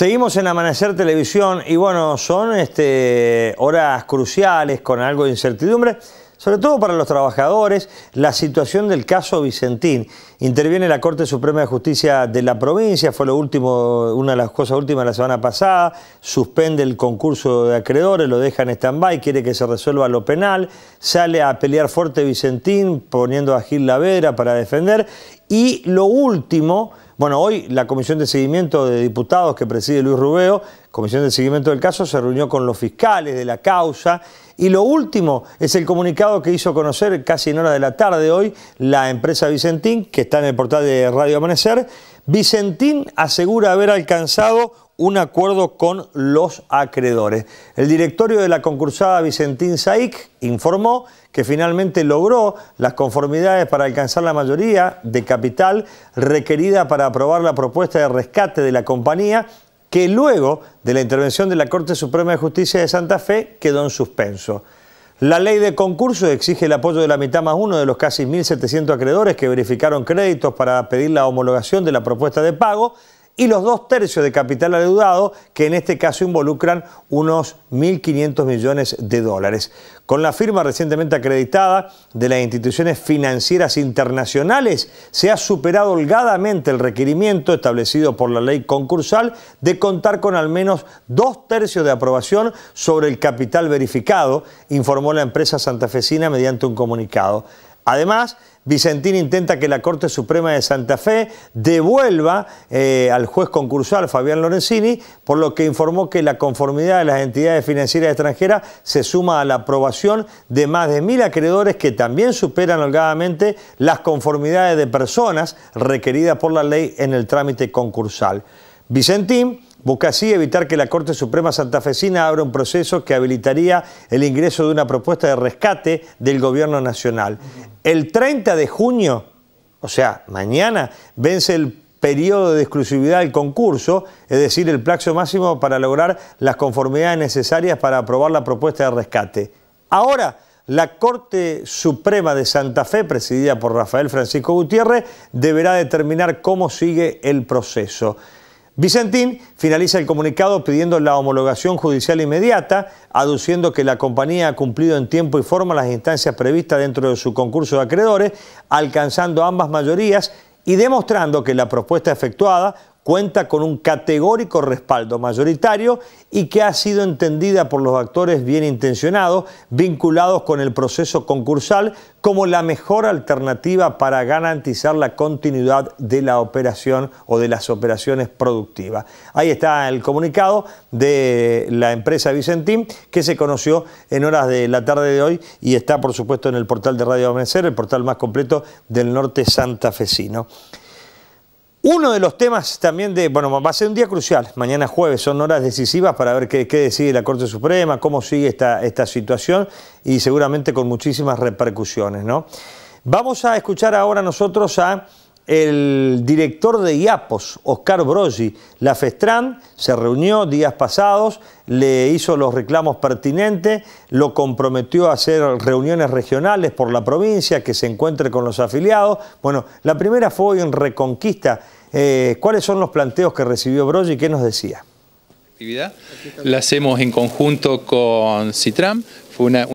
Seguimos en Amanecer Televisión y bueno, son este, horas cruciales con algo de incertidumbre, sobre todo para los trabajadores, la situación del caso Vicentín. Interviene la Corte Suprema de Justicia de la provincia, fue lo último, una de las cosas últimas la semana pasada, suspende el concurso de acreedores, lo deja en stand-by, quiere que se resuelva lo penal, sale a pelear fuerte Vicentín poniendo a Gil Lavera para defender y lo último, bueno, hoy la Comisión de Seguimiento de Diputados que preside Luis Rubeo, Comisión de Seguimiento del caso, se reunió con los fiscales de la causa. Y lo último es el comunicado que hizo conocer casi en hora de la tarde hoy la empresa Vicentín, que está en el portal de Radio Amanecer, Vicentín asegura haber alcanzado un acuerdo con los acreedores. El directorio de la concursada Vicentín Saic informó que finalmente logró las conformidades para alcanzar la mayoría de capital requerida para aprobar la propuesta de rescate de la compañía que luego de la intervención de la Corte Suprema de Justicia de Santa Fe quedó en suspenso. La ley de concurso exige el apoyo de la mitad más uno de los casi 1.700 acreedores que verificaron créditos para pedir la homologación de la propuesta de pago y los dos tercios de capital adeudado, que en este caso involucran unos 1.500 millones de dólares. Con la firma recientemente acreditada de las instituciones financieras internacionales, se ha superado holgadamente el requerimiento establecido por la ley concursal de contar con al menos dos tercios de aprobación sobre el capital verificado, informó la empresa santafesina mediante un comunicado. Además, Vicentín intenta que la Corte Suprema de Santa Fe devuelva eh, al juez concursal Fabián Lorenzini, por lo que informó que la conformidad de las entidades financieras extranjeras se suma a la aprobación de más de mil acreedores que también superan holgadamente las conformidades de personas requeridas por la ley en el trámite concursal. Vicentín busca así evitar que la Corte Suprema santafesina abra un proceso que habilitaría el ingreso de una propuesta de rescate del gobierno nacional. El 30 de junio, o sea, mañana, vence el periodo de exclusividad del concurso, es decir, el plazo máximo para lograr las conformidades necesarias para aprobar la propuesta de rescate. Ahora, la Corte Suprema de Santa Fe, presidida por Rafael Francisco Gutiérrez, deberá determinar cómo sigue el proceso. Vicentín finaliza el comunicado pidiendo la homologación judicial inmediata, aduciendo que la compañía ha cumplido en tiempo y forma las instancias previstas dentro de su concurso de acreedores, alcanzando ambas mayorías y demostrando que la propuesta efectuada cuenta con un categórico respaldo mayoritario y que ha sido entendida por los actores bien intencionados vinculados con el proceso concursal como la mejor alternativa para garantizar la continuidad de la operación o de las operaciones productivas. Ahí está el comunicado de la empresa Vicentín que se conoció en horas de la tarde de hoy y está por supuesto en el portal de Radio Amanecer, el portal más completo del norte santafesino. Uno de los temas también de, bueno, va a ser un día crucial, mañana jueves, son horas decisivas para ver qué, decide la Corte Suprema, cómo sigue esta, esta situación y seguramente con muchísimas repercusiones, ¿no? Vamos a escuchar ahora nosotros a el director de IAPOS, Oscar Broggi, la FESTRAN, se reunió días pasados, le hizo los reclamos pertinentes, lo comprometió a hacer reuniones regionales por la provincia, que se encuentre con los afiliados. Bueno, la primera fue hoy en Reconquista, eh, ¿Cuáles son los planteos que recibió Brogy y qué nos decía? La hacemos en conjunto con Citram. Fue una